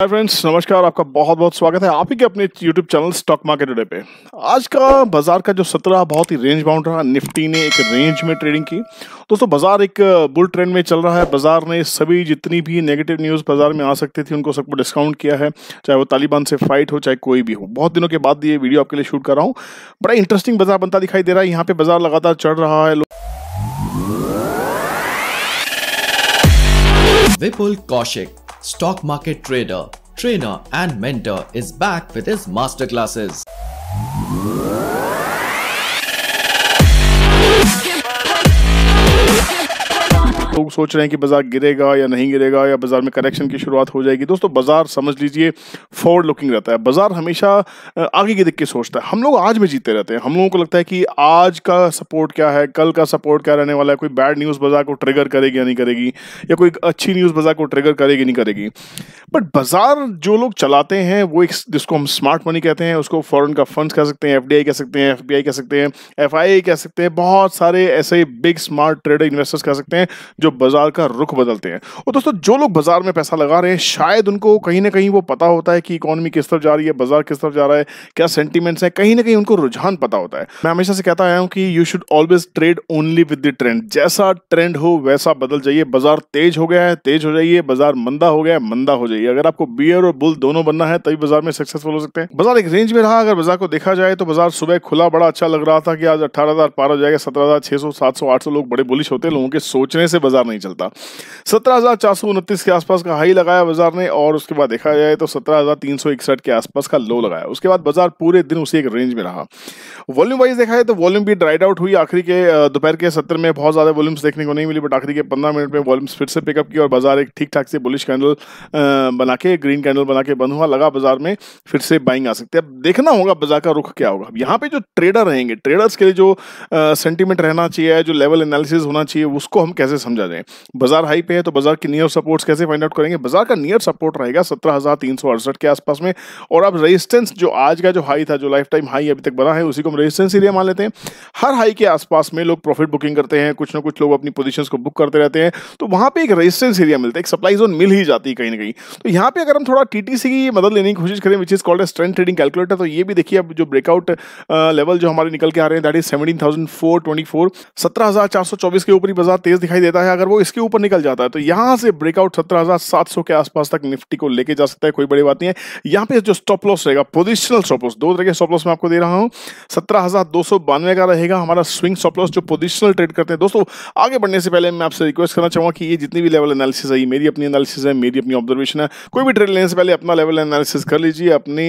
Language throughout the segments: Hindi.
हाय फ्रेंड्स नमस्कार आपका बहुत बहुत स्वागत है आप ही के अपने YouTube channel stock market day पे आज का बाजार का जो सत्रह बहुत ही रेंज बाउंड रहा निफ्टी ने एक रेंज में ट्रेडिंग की दोस्तों बाजार एक बुल uh, ट्रेंड में चल रहा है बाजार ने सभी जितनी भी नेगेटिव न्यूज़ बाजार में आ सकती थी उनको सबको डिस्काउंट किया है चाहे वो तालिबान से फाइट हो चाहे कोई भी हो बहुत दिनों के बाद ये वीडियो आपके लिए शूट कर रहा हूँ बड़ा इंटरेस्टिंग बाजार बनता दिखाई दे रहा है यहाँ पे बाजार लगातार चढ़ रहा है विपुल Kaushik stock market trader, trainer and mentor is back with his masterclasses. लोग सोच रहे हैं कि बाजार गिरेगा या नहीं गिरेगा या बाजार में करेक्शन की शुरुआत हो जाएगी दोस्तों बाजार समझ लीजिए फॉरवर्ड लुकिंग रहता है बाजार हमेशा आगे की दिख के सोचता है हम लोग आज में जीते रहते हैं हम लोगों को लगता है कि आज का सपोर्ट क्या है कल का सपोर्ट क्या रहने वाला है कोई बैड न्यूज़ बाजार को ट्रिगर करेगी या नहीं करेगी या कोई अच्छी न्यूज़ बाजार को ट्रिगर करेगी नहीं करेगी बट बाजार जो लोग चलाते हैं वो एक जिसको हम स्मार्ट मनी कहते हैं उसको फॉरन का फंड्स कह सकते हैं एफ कह सकते हैं एफ कह सकते हैं एफ कह सकते हैं बहुत सारे ऐसे बिग स्मार्ट ट्रेडर इन्वेस्टर्स कह सकते हैं जो बाजार का रुख बदलते हैं और दोस्तों जो लोग बाजार में पैसा लगा रहे हैं शायद उनको कहीं ना कहीं वो पता होता है कि इकोनॉमी किस तरफ जा रही है बाजार किस तरफ जा रहा है क्या सेंटीमेंट्स हैं कहीं ना कहीं उनको रुझान पता होता है मैं हमेशा से कहता आया हूँ कि you should always trade only with the trend जैसा ट्रेंड हो वैसा बदल जाइए बाजार तेज हो गया है तेज हो जाइए बाजार मंदा हो गया है मंदा हो जाइए अगर आपको बियर और बुल दोनों बनना है तभी बाजार में सक्सेसफुल हो सकते हैं बाजार एक रेंज में रहा अगर बाजार को देखा जाए तो बाजार सुबह खुला बड़ा अच्छा लग रहा था कि आज अठारह हजार पार हो जाएगा सत्रह हजार छह सौ सात सौ आठ सौ लोग बड़े बुलिश होते हैं लोगों के सोचने से बाजार नहीं चलता सत्रह हजार चार सौ उनतीस के आसपास का हाई लगाया बाजार ने और उसके बाद देखा जाए तो सत्रह हजार तीन सौ इकसठ के आसपास का लो लगाया उसके बाद बाजार पूरे दिन उसी एक रेंज में रहा वॉल्यूम वाइज देखा जाए तो वॉल्यूम भी ड्राइड आउट हुई आखिरी के दोपहर के सत्र में बहुत ज्यादा वॉल्यूम्स देखने को नहीं मिली बट आखिरी के पंद्रह मिनट में वॉल्यूम्स फिर से पिकअप की और बाजार एक ठीक ठाक से बुलिश कैंडल बना के ग्रीन कैंडल बना के बंद हुआ लगा बाजार में फिर से बाइंग आ सकती है अब देखना होगा बाजार का रुख क्या होगा यहाँ पे जो ट्रेडर रहेंगे ट्रेडर्स के लिए जो सेंटीमेंट रहना चाहिए जो लेवल एनालिसिस होना चाहिए उसको हम कैसे समझा चला जाए बाजार हाई पे है तो बाजार की नियर सपोर्ट्स कैसे फाइंड आउट करेंगे बाजार का नियर सपोर्ट रहेगा सत्रह के आसपास में और अब रेजिस्टेंस जो आज का जो हाई था जो लाइफ टाइम हाई अभी तक बना है उसी को हम रेजिस्टेंस एरिया मान लेते हैं हर हाई के आसपास में लोग प्रॉफिट बुकिंग करते हैं कुछ ना कुछ लोग अपनी पोजिशन को बुक करते रहते हैं तो वहां पर एक रेजिस्टेंस एरिया मिलता है एक सप्लाई जोन मिल ही जाती है कहीं ना कहीं तो यहाँ पे अगर हम थोड़ा टीटीसी की मदद लेने की कोशिश करें which is called strength trading calculator तो ये भी देखिए अब जो ब्रेकआउट लेवल जो हमारे निकल के आ रहे हैं that is seventeen thousand four twenty four सत्रह हजार चार सौ चौबीस के ऊपर ही बाजार तेज दिखाई देता है अगर वो इसके ऊपर निकल जाता है तो यहां से ब्रेकआउट सत्रह के आसपास तक निफ्टी को लेके जा सकता है कोई बड़ी बात नहीं है यहां पे जो स्टॉप लॉस रहेगा पोजिशनल स्टॉप लॉस दो तरह के स्टॉप लॉस मैं आपको दे रहा हूं सत्रह का रहेगा हमारा स्विंग स्टॉप लॉस जो पोजिशनल ट्रेड करते हैं दोस्तों आगे बढ़ने से पहले मैं आपसे रिक्वेस्ट करना चाहूंगा कि ये जितनी भी लेवल एनालिसिस है मेरी अपनी एनालिसिस है मेरी अपनी ऑब्जर्वेशन है कोई भी ट्रेड लेने से पहले अपना लेवल एनालिसिस कर लीजिए अपने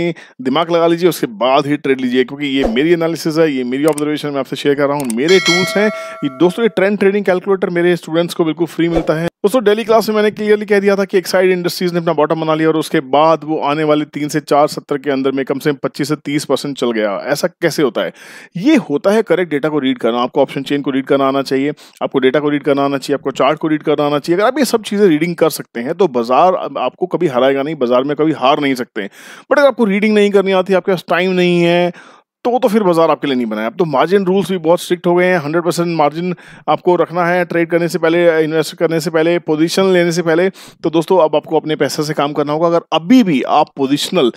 दिमाग लगा लीजिए उसके बाद ही ट्रेड लीजिए क्योंकि ये मेरी एनालिसिस है ये मेरी ऑब्जर्वेशन मैं आपसे शेयर कर रहा हूँ मेरे टूल्स हैं दोस्तों ये ट्रेंड ट्रेडिंग कैलकुलेटर मेरे स्टूडेंट्स को बिल्कुल फ्री मिलता है दोस्तों डेली क्लास में मैंने क्लियरली कह दिया था कि एक्साइड इंडस्ट्रीज ने अपना बॉटम बना लिया और उसके बाद वो आने वाले तीन से चार सत्र के अंदर में कम से कम पच्चीस से तीस परसेंट चल गया ऐसा कैसे होता है ये होता है करेक्ट डेटा को रीड करना आपको ऑप्शन चेन को रीड करना आना चाहिए आपको डेटा को रीड करना आना चाहिए आपको चार्ट को रीड करना आना चाहिए अगर आप ये सब चीज़ें रीडिंग कर सकते हैं तो बाजार आपको कभी हराएगा नहीं बाजार में कभी हार नहीं सकते बट अगर आपको रीडिंग नहीं करनी आती आपके पास टाइम नहीं है तो तो फिर बाजार आपके लिए नहीं बना है अब तो मार्जिन रूल्स भी बहुत स्ट्रिक्ट हो गए हैं हंड्रेड परसेंट मार्जिन आपको रखना है ट्रेड करने से पहले इन्वेस्ट करने से पहले पोजिशन लेने से पहले तो दोस्तों अब आपको अपने पैसे से काम करना होगा अगर अभी भी आप पोजिशनल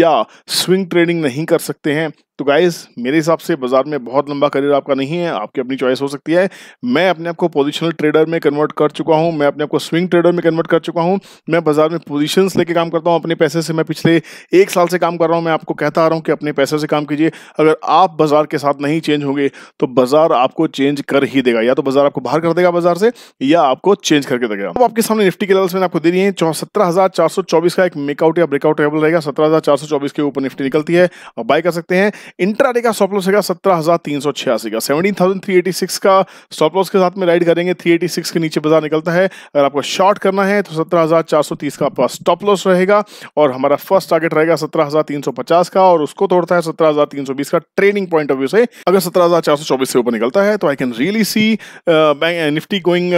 या स्विंग ट्रेडिंग नहीं कर सकते हैं तो गाइज मेरे हिसाब से बाजार में बहुत लंबा करियर आपका नहीं है आपकी अपनी चॉइस हो सकती है मैं अपने आप को पोजिशनल ट्रेडर में कन्वर्ट कर चुका हूँ मैं अपने आप को स्विंग ट्रेडर में कन्वर्ट कर चुका हूँ मैं बाजार में पोजिशन लेके काम करता हूँ अपने पैसे से मैं पिछले एक साल से काम कर रहा हूँ मैं आपको कहता आ रहा हूँ कि अपने पैसे से काम कीजिए अगर आप बाजार के साथ नहीं चेंज होंगे तो बाजार आपको चेंज कर ही देगा या तो बाजार आपको बाहर कर देगा बाजार से या आपको चेंज करके देगा अब आपके सामने निफ्टी के लेवल्स मैंने आपको दे दिए हैं सत्रह का एक मेकआउट या ब्रेकआउट लेवल रहेगा सत्रह के ऊपर निफ्टी निकलती है आप बाय कर सकते हैं इंट्राडे का स्टॉप लॉस रहेगा सत्रह हजार तीन सौ छियासी का seventeen thousand three eighty six का स्टॉप लॉस के साथ में राइड करेंगे थ्री एटी सिक्स के नीचे बाजार निकलता है अगर आपको शॉर्ट करना है तो सत्रह हजार चार सौ तीस का आपका स्टॉप लॉस रहेगा और हमारा फर्स्ट टारगेट रहेगा सत्रह हजार तीन सौ पचास का और उसको तोड़ता है सत्रह हजार तीन सौ बीस का ट्रेडिंग पॉइंट ऑफ व्यू से अगर सत्रह हजार चार सौ चौबीस से ऊपर निकलता है तो I can really see Bank Nifty going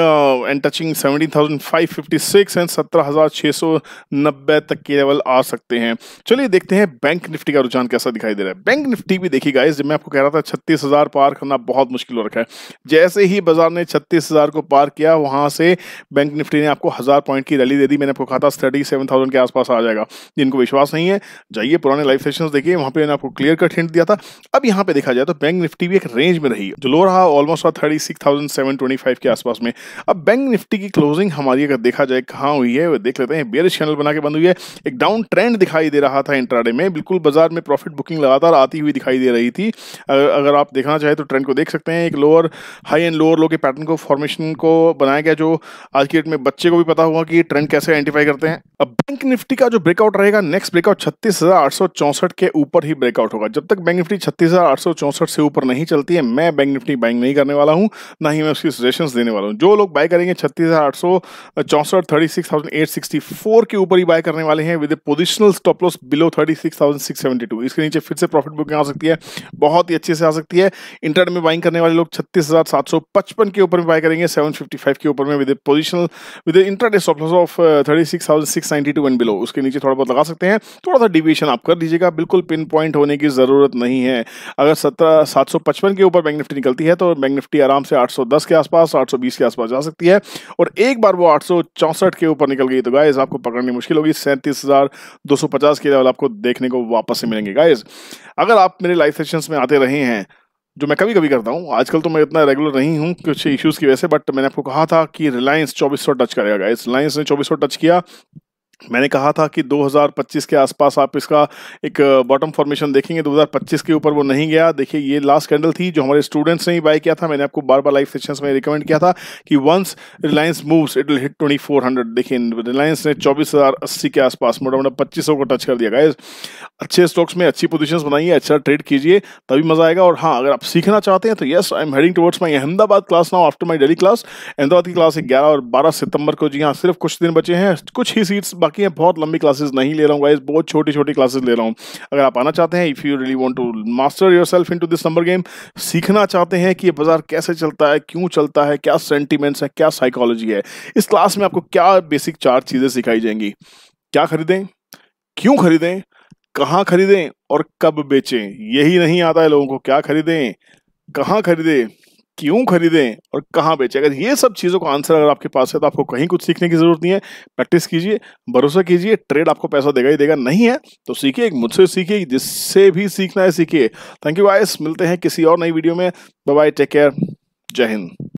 and touching seventeen thousand five fifty six and सत्रह हजार छह सौ नब्बे तक के लेवल आ सकते हैं चलिए देखते हैं बैंक निफ्टी का रुझान कैसा दिखाई दे रहा है बैंक निफ्टी निफ्टी भी देखी गाइस जब मैं आपको कह रहा था छत्तीस हजार पार करना बहुत मुश्किल हो रखा है जैसे ही बाजार ने छत्तीस हजार को पार किया वहां से बैंक निफ्टी ने आपको हजार पॉइंट की रैली दे दी मैंने आपको कहा था थर्टी सेवन थाउजेंड के आसपास आ जाएगा जिनको विश्वास नहीं है जाइए पुराने लाइव सेशन देखिए वहां पर मैंने आपको क्लियर कट हिंट दिया था अब यहाँ पे देखा जाए तो बैंक निफ्टी भी एक रेंज में रही जो लो रहा almost thirty six thousand seven twenty five के आसपास में अब बैंक निफ्टी की क्लोजिंग हमारी अगर देखा जाए कहाँ हुई है देख लेते हैं बेरिश चैनल बना के बंद हुई है एक डाउन ट्रेंड दिखाई दे रहा था इंट्राडे में बिल्कुल बाजार में प्रॉफिट बुकिंग लगातार आती हुई दिखाई दे रही थी अगर आप देखना चाहें तो ट्रेंड को देख सकते हैं एक lower high and lower low के पैटर्न को फॉर्मेशन को बनाया गया जो आज की डेट में बच्चे को भी पता हुआ कि ट्रेंड कैसे आइडेंटिफाई करते हैं अब बैंक निफ्टी का जो ब्रेकआउट रहेगा नेक्स्ट ब्रेकआउट छत्तीस के ऊपर ही ब्रेकआउट होगा जब तक बैंक निफ्टी छत्तीस से ऊपर नहीं चलती है मैं बैंक निफ्टी बाइंग नहीं करने वाला हूँ ना ही मैं उसकी सजेशन देने वाला हूँ जो लोग बाय करेंगे छत्तीस हजार आठ सौ चौंसठ thirty six thousand eight sixty four के ऊपर ही बाय करने वाले हैं with positional stop loss below thirty इसके नीचे फिर से प्रॉफिट बुक में आ सकती है बहुत ही अच्छे से आ सकती है इंटरनेट में बाइंग करने वाले लोग छत्तीस के ऊपर में बाय करेंगे सेवन के ऊपर में with positional with internet stop loss of thirty six thousand six ninety two and below उसके नीचे थोड़ा बहुत लगा सकते हैं थोड़ा सा डिविएशन आप कर लीजिएगा बिल्कुल पिन पॉइंट होने की जरूरत नहीं है अगर सत्रह सात सौ पचपन के ऊपर बैंक निफ्टी निकलती है तो बैंक निफ्टी आराम से आठ सौ दस के आसपास आठ सौ बीस के आसपास जा सकती है और एक बार वो आठ सौ चौसठ के ऊपर निकल गई तो गाइज आपको पकड़नी मुश्किल होगी सैंतीस हजार दो सौ पचास के लेवल आपको देखने को वापस से मिलेंगे गाइज अगर आप मेरे लाइव सेशंस में आते रहे हैं जो मैं कभी कभी करता हूँ आजकल तो मैं इतना रेगुलर नहीं हूँ कुछ इश्यूज़ की वजह से बट मैंने आपको कहा था कि रिलायंस चौबीस टच करेगा इस रिलायंस ने चौबीस टच किया मैंने कहा था कि 2025 के आसपास आप इसका एक बॉटम फॉर्मेशन देखेंगे 2025 के ऊपर वो नहीं गया देखिए ये लास्ट कैंडल थी जो हमारे स्टूडेंट्स ने ही बाय किया था मैंने आपको बार बार लाइव सेशंस में रिकमेंड किया था कि once Reliance moves it will hit 2400 देखिए रिलायंस ने चौबीस के आसपास मोटा मोटा पच्चीस को टच कर दिया गया अच्छे स्टॉक्स में अच्छी पोजिशन बनाइए अच्छा ट्रेड कीजिए तभी मजा आएगा और हाँ अगर आप सीखना चाहते हैं तो yes I am heading towards my Ahmedabad class now after my daily class Ahmedabad की क्लास ग्यारह और बारह सितंबर को जी हाँ सिर्फ कुछ दिन बचे हैं कुछ ही सीट्स बाकी मैं बहुत लंबी क्लासेस नहीं ले रहा हूँ गाइज बहुत छोटी छोटी क्लासेस ले रहा हूँ अगर आप आना चाहते हैं if you really want to master yourself into this number game सीखना चाहते हैं कि ये बाजार कैसे चलता है क्यों चलता है क्या सेंटिमेंट्स है क्या साइकोलॉजी है इस क्लास में आपको क्या बेसिक चार चीज़ें सिखाई जाएंगी क्या खरीदें क्यों खरीदें कहाँ खरीदें और कब बेचें यही नहीं आता है लोगों को क्या खरीदें कहाँ खरीदें क्यों खरीदें और कहाँ बेचें अगर ये सब चीज़ों का आंसर अगर आपके पास है तो आपको कहीं कुछ सीखने की ज़रूरत नहीं है प्रैक्टिस कीजिए भरोसा कीजिए ट्रेड आपको पैसा देगा ही देगा नहीं है तो सीखिए मुझसे सीखिए जिससे भी सीखना है सीखिए थैंक यू आयस मिलते हैं किसी और नई वीडियो में बाय टेक केयर जय हिंद